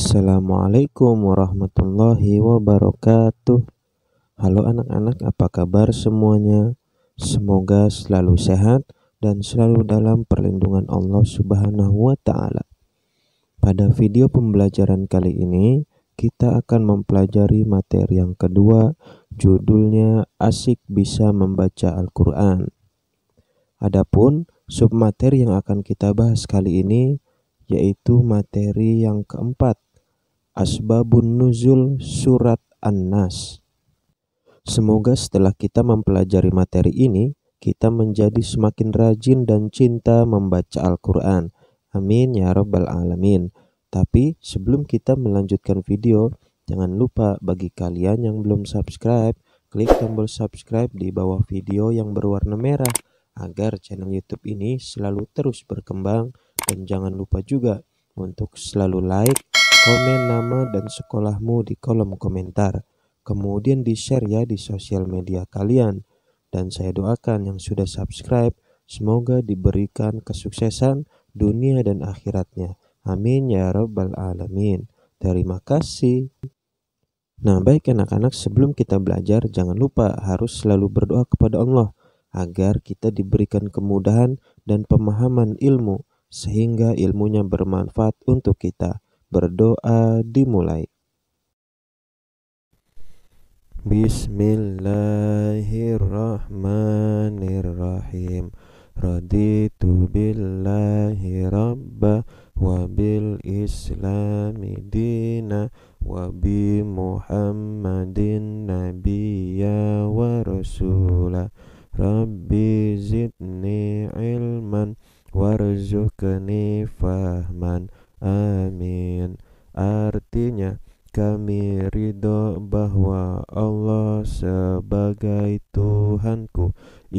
Assalamualaikum warahmatullahi wabarakatuh. Halo anak-anak, apa kabar semuanya? Semoga selalu sehat dan selalu dalam perlindungan Allah Subhanahu wa taala. Pada video pembelajaran kali ini, kita akan mempelajari materi yang kedua, judulnya Asik Bisa Membaca Al-Qur'an. Adapun sub materi yang akan kita bahas kali ini yaitu materi yang keempat Asbabun Nuzul Surat An-Nas. Semoga setelah kita mempelajari materi ini, kita menjadi semakin rajin dan cinta membaca Al-Quran. Amin ya Rabbal 'Alamin. Tapi sebelum kita melanjutkan video, jangan lupa bagi kalian yang belum subscribe, klik tombol subscribe di bawah video yang berwarna merah agar channel YouTube ini selalu terus berkembang dan jangan lupa juga untuk selalu like, Komen nama dan sekolahmu di kolom komentar. Kemudian di-share ya di sosial media kalian. Dan saya doakan yang sudah subscribe, semoga diberikan kesuksesan dunia dan akhiratnya. Amin ya Rabbal 'Alamin. Terima kasih. Nah, baik anak-anak, sebelum kita belajar, jangan lupa harus selalu berdoa kepada Allah agar kita diberikan kemudahan dan pemahaman ilmu, sehingga ilmunya bermanfaat untuk kita berdoa dimulai. Bismillahirrahmanirrahim. Raditu billahi rabba wa bil islami dina wa bi muhammadin nabi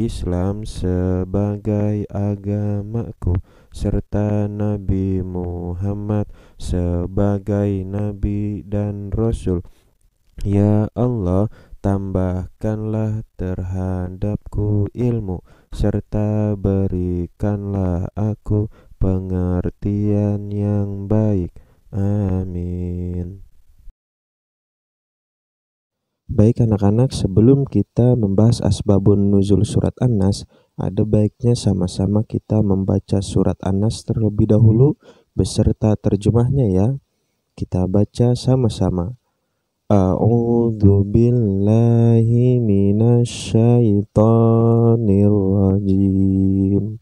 Islam sebagai agamaku serta Nabi Muhammad sebagai nabi dan rasul. Ya Allah, tambahkanlah terhadapku ilmu serta berikanlah aku pengertian yang baik. Amin. Baik anak-anak, sebelum kita membahas asbabun nuzul surat an ada baiknya sama-sama kita membaca surat an terlebih dahulu beserta terjemahnya ya. Kita baca sama-sama. A'udzu billahi minasyaitonir rajim.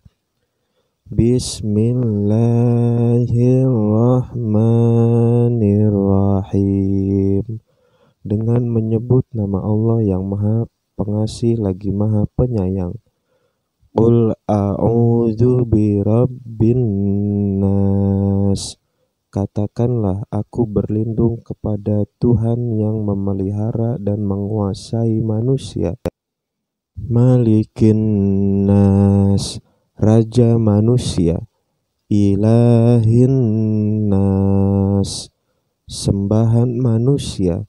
Bismillahirrahmanirrahim dengan menyebut nama Allah yang Maha Pengasih lagi Maha Penyayang. Qul a'udzu birabbin nas. Katakanlah aku berlindung kepada Tuhan yang memelihara dan menguasai manusia. Malikin nas, raja manusia. Ilahin nas, sembahan manusia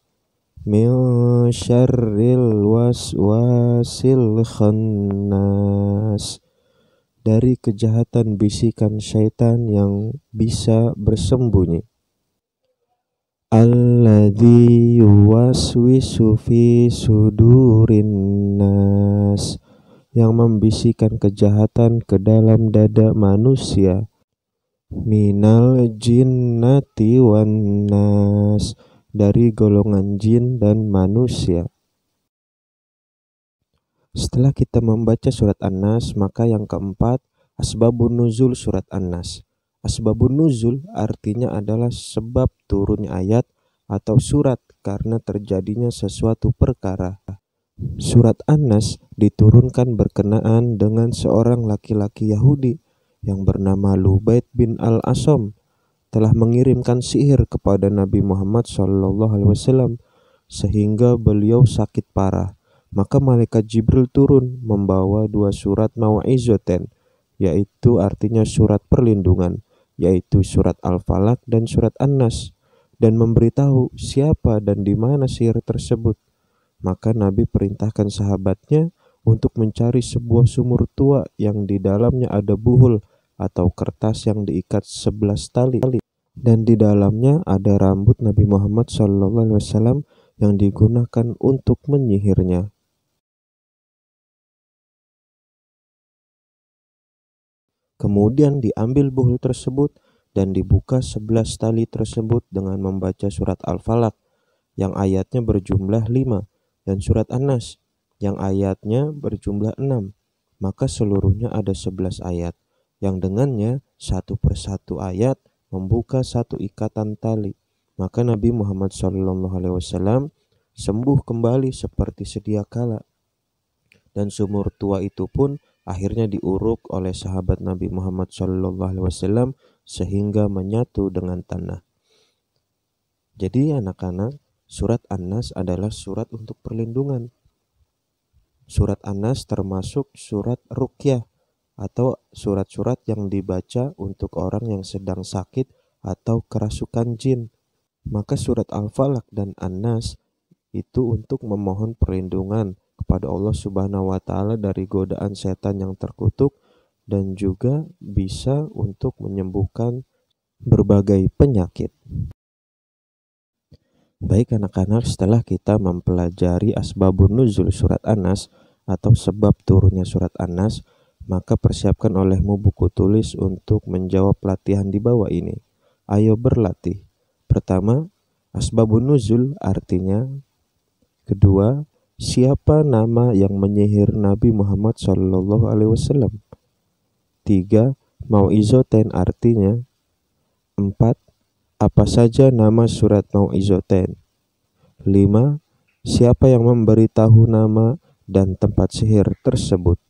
من was wasil khanas dari kejahatan bisikan syaitan yang bisa bersembunyi alladzi yuwaswisu fi sudurin nas yang membisikan kejahatan ke dalam dada manusia minal jinnati wan dari golongan jin dan manusia. Setelah kita membaca surat An-Nas, maka yang keempat, asbabun nuzul surat An-Nas. Asbabun nuzul artinya adalah sebab turunnya ayat atau surat karena terjadinya sesuatu perkara. Surat An-Nas diturunkan berkenaan dengan seorang laki-laki Yahudi yang bernama Lubait bin Al-Asom telah mengirimkan sihir kepada Nabi Muhammad Shallallahu Alaihi Wasallam sehingga beliau sakit parah. Maka malaikat Jibril turun membawa dua surat mawaizoten, yaitu artinya surat perlindungan, yaitu surat Al-Falak dan surat An-Nas, dan memberitahu siapa dan di mana sihir tersebut. Maka Nabi perintahkan sahabatnya untuk mencari sebuah sumur tua yang di dalamnya ada buhul atau kertas yang diikat sebelas tali dan di dalamnya ada rambut Nabi Muhammad SAW yang digunakan untuk menyihirnya. Kemudian diambil buhul tersebut dan dibuka sebelas tali tersebut dengan membaca surat Al-Falaq yang ayatnya berjumlah lima dan surat An-Nas yang ayatnya berjumlah enam. Maka seluruhnya ada sebelas ayat yang dengannya satu persatu ayat membuka satu ikatan tali. Maka Nabi Muhammad SAW sembuh kembali seperti sedia kala. Dan sumur tua itu pun akhirnya diuruk oleh sahabat Nabi Muhammad SAW sehingga menyatu dengan tanah. Jadi anak-anak, surat An-Nas adalah surat untuk perlindungan. Surat An-Nas termasuk surat Rukyah atau surat-surat yang dibaca untuk orang yang sedang sakit atau kerasukan jin. Maka surat Al-Falaq dan An-Nas itu untuk memohon perlindungan kepada Allah Subhanahu wa taala dari godaan setan yang terkutuk dan juga bisa untuk menyembuhkan berbagai penyakit. Baik anak-anak, setelah kita mempelajari asbabun nuzul surat Anas atau sebab turunnya surat Anas, maka persiapkan olehmu buku tulis untuk menjawab latihan di bawah ini. Ayo berlatih. Pertama, asbabun nuzul artinya. Kedua, siapa nama yang menyihir Nabi Muhammad Shallallahu Alaihi Wasallam. Tiga, mau izoten artinya. Empat, apa saja nama surat mau izoten. Lima, siapa yang memberitahu nama dan tempat sihir tersebut.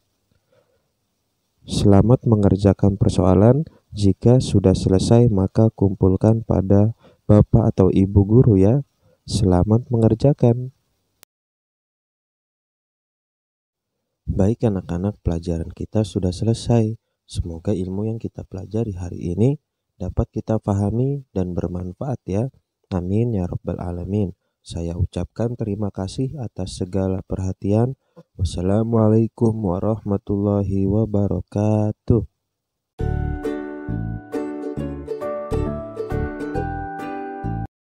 Selamat mengerjakan persoalan. Jika sudah selesai, maka kumpulkan pada Bapak atau Ibu guru ya. Selamat mengerjakan. Baik anak-anak, pelajaran kita sudah selesai. Semoga ilmu yang kita pelajari hari ini dapat kita pahami dan bermanfaat ya. Amin ya rabbal alamin. Saya ucapkan terima kasih atas segala perhatian. Wassalamualaikum warahmatullahi wabarakatuh.